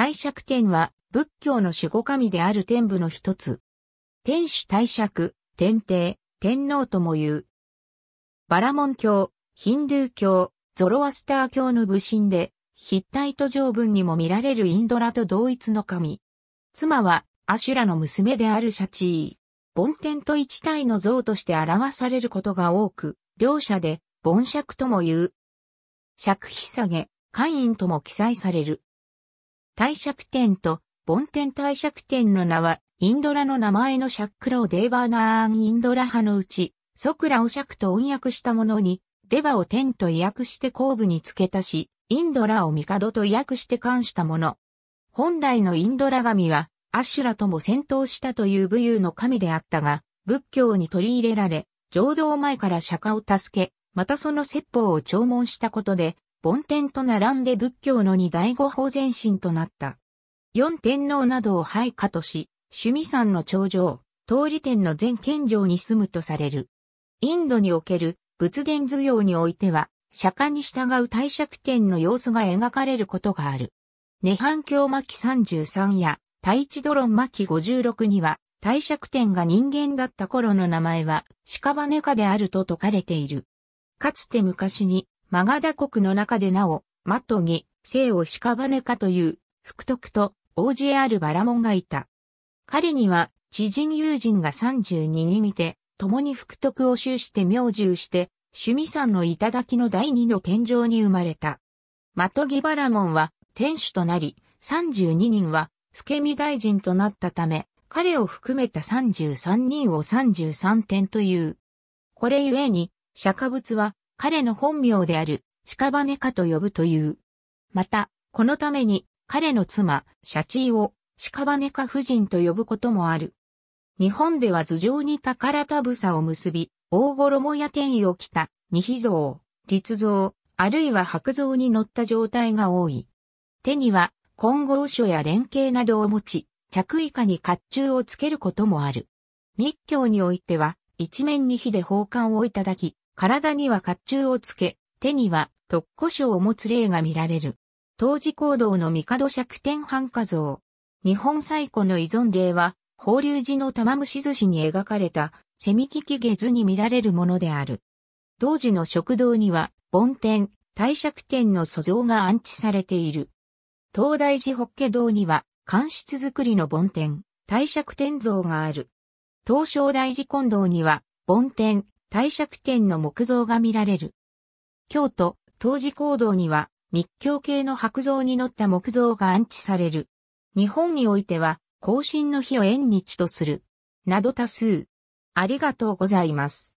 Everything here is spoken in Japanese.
帝釈天は仏教の守護神である天部の一つ。天主帝釈、天帝、天皇とも言う。バラモン教、ヒンドゥー教、ゾロアスター教の武神で、ヒッタイト条文にも見られるインドラと同一の神。妻はアシュラの娘であるシャチー。梵天と一体の像として表されることが多く、両者で、梵釈とも言う。釈ひさげ、カインとも記載される。帝釈天と、梵天帝釈天の名は、インドラの名前のシャックローデーバーナーンインドラ派のうち、ソクラを釈と音訳したものに、デバを天と訳して後部に付けたし、インドラを帝と訳して冠したもの。本来のインドラ神は、アシュラとも戦闘したという武勇の神であったが、仏教に取り入れられ、浄土前から釈迦を助け、またその説法を聴聞したことで、梵天と並んで仏教の二大五法前進となった。四天皇などを配下とし、趣味山の頂上、通り天の全県上に住むとされる。インドにおける仏殿図様においては、釈迦に従う帝釈天の様子が描かれることがある。涅槃経巻33や、太地ドロン巻56には、帝釈天が人間だった頃の名前は、屍かであると説かれている。かつて昔に、マガダ国の中でなお、マトギ、聖を屍かという、福徳と、王子あるバラモンがいた。彼には、知人友人が32人いて、共に福徳を修して明獣して、趣味山の頂の第二の天井に生まれた。マトギバラモンは、天主となり、32人は、助見大臣となったため、彼を含めた33人を33点という。これゆえに、釈迦仏は、彼の本名である、屍かと呼ぶという。また、このために、彼の妻、シャチーを、屍か夫人と呼ぶこともある。日本では頭上に宝田房を結び、大衣や天衣を着た、二秘像、立像、あるいは白像に乗った状態が多い。手には、混合書や連携などを持ち、着衣下に甲冑をつけることもある。密教においては、一面に火で宝冠をいただき、体には甲冑をつけ、手には特古書を持つ例が見られる。当時行動の帝釈天繁華像。日本最古の依存例は、法隆寺の玉虫寿司に描かれた、セミキキゲに見られるものである。当時の食堂には、梵天、大釈天の塑像が安置されている。東大寺北家堂には、官室作りの梵天、大釈天像がある。東照大寺近堂には、梵天、帝釈天の木像が見られる。京都、当時行動には密教系の白像に乗った木像が安置される。日本においては、更新の日を縁日とする。など多数。ありがとうございます。